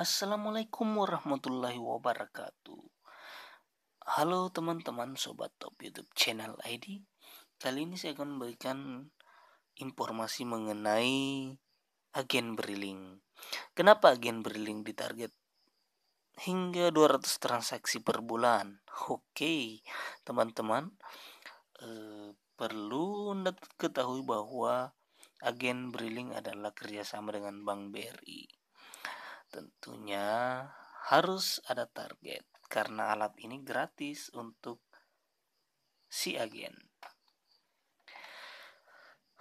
Assalamualaikum warahmatullahi wabarakatuh. Halo teman-teman sobat top YouTube channel ID. Kali ini saya akan memberikan informasi mengenai agen berlink. Kenapa agen berlink ditarget hingga 200 transaksi per bulan? Oke, teman-teman eh, perlu ketahui bahwa agen berlink adalah kerjasama dengan Bank BRI Tentunya harus ada target karena alat ini gratis untuk si agen.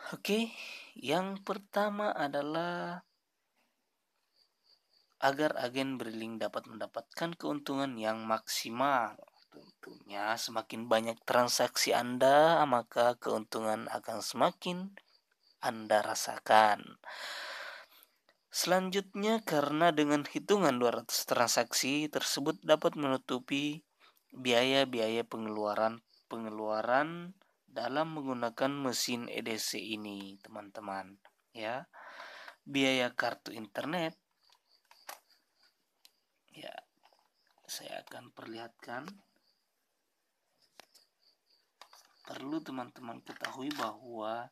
Oke, yang pertama adalah agar agen berlink dapat mendapatkan keuntungan yang maksimal. Tentunya semakin banyak transaksi Anda, maka keuntungan akan semakin Anda rasakan. Selanjutnya, karena dengan hitungan 200 transaksi tersebut dapat menutupi biaya-biaya pengeluaran-pengeluaran dalam menggunakan mesin EDC ini, teman-teman. Ya. Biaya kartu internet ya. Saya akan perlihatkan. Perlu teman-teman ketahui bahwa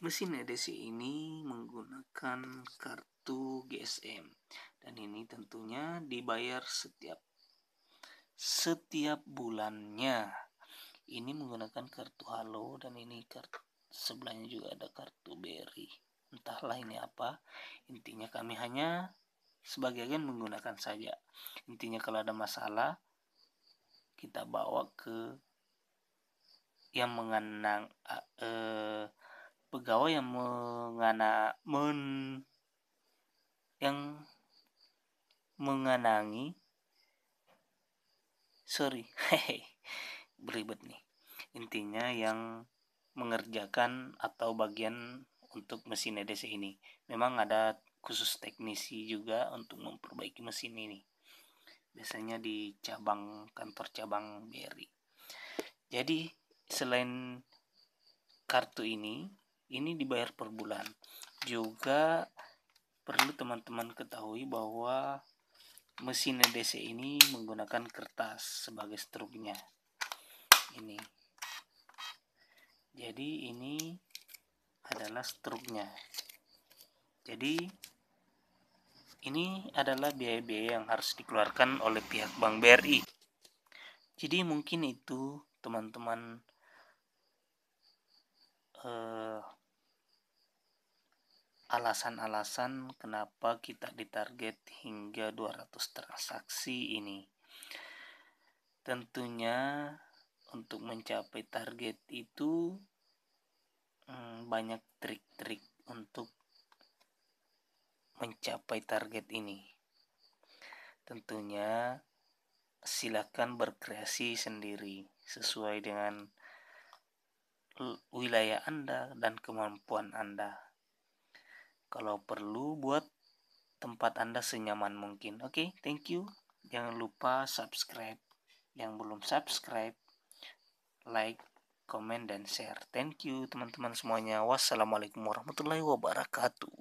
Mesin edisi ini menggunakan kartu GSM dan ini tentunya dibayar setiap setiap bulannya. Ini menggunakan kartu Halo dan ini kartu sebelahnya juga ada kartu BRI. Entahlah ini apa. Intinya kami hanya sebagai agen menggunakan saja. Intinya kalau ada masalah kita bawa ke yang mengenang uh, pegawai yang mengana men yang mengenangi sorry hehe beribet nih intinya yang mengerjakan atau bagian untuk mesin EDC ini memang ada khusus teknisi juga untuk memperbaiki mesin ini biasanya di cabang kantor cabang BRI jadi selain kartu ini ini dibayar per bulan juga perlu teman-teman ketahui bahwa mesin EDC ini menggunakan kertas sebagai struknya ini jadi ini adalah struknya jadi ini adalah biaya-biaya yang harus dikeluarkan oleh pihak Bank BRI jadi mungkin itu teman-teman alasan-alasan kenapa kita ditarget hingga 200 transaksi ini. Tentunya untuk mencapai target itu hmm, banyak trik-trik untuk mencapai target ini. Tentunya silakan berkreasi sendiri sesuai dengan wilayah Anda dan kemampuan Anda kalau perlu buat tempat Anda senyaman mungkin. Oke, okay, thank you. Jangan lupa subscribe. Yang belum subscribe, like, comment, dan share. Thank you, teman-teman semuanya. Wassalamualaikum warahmatullahi wabarakatuh.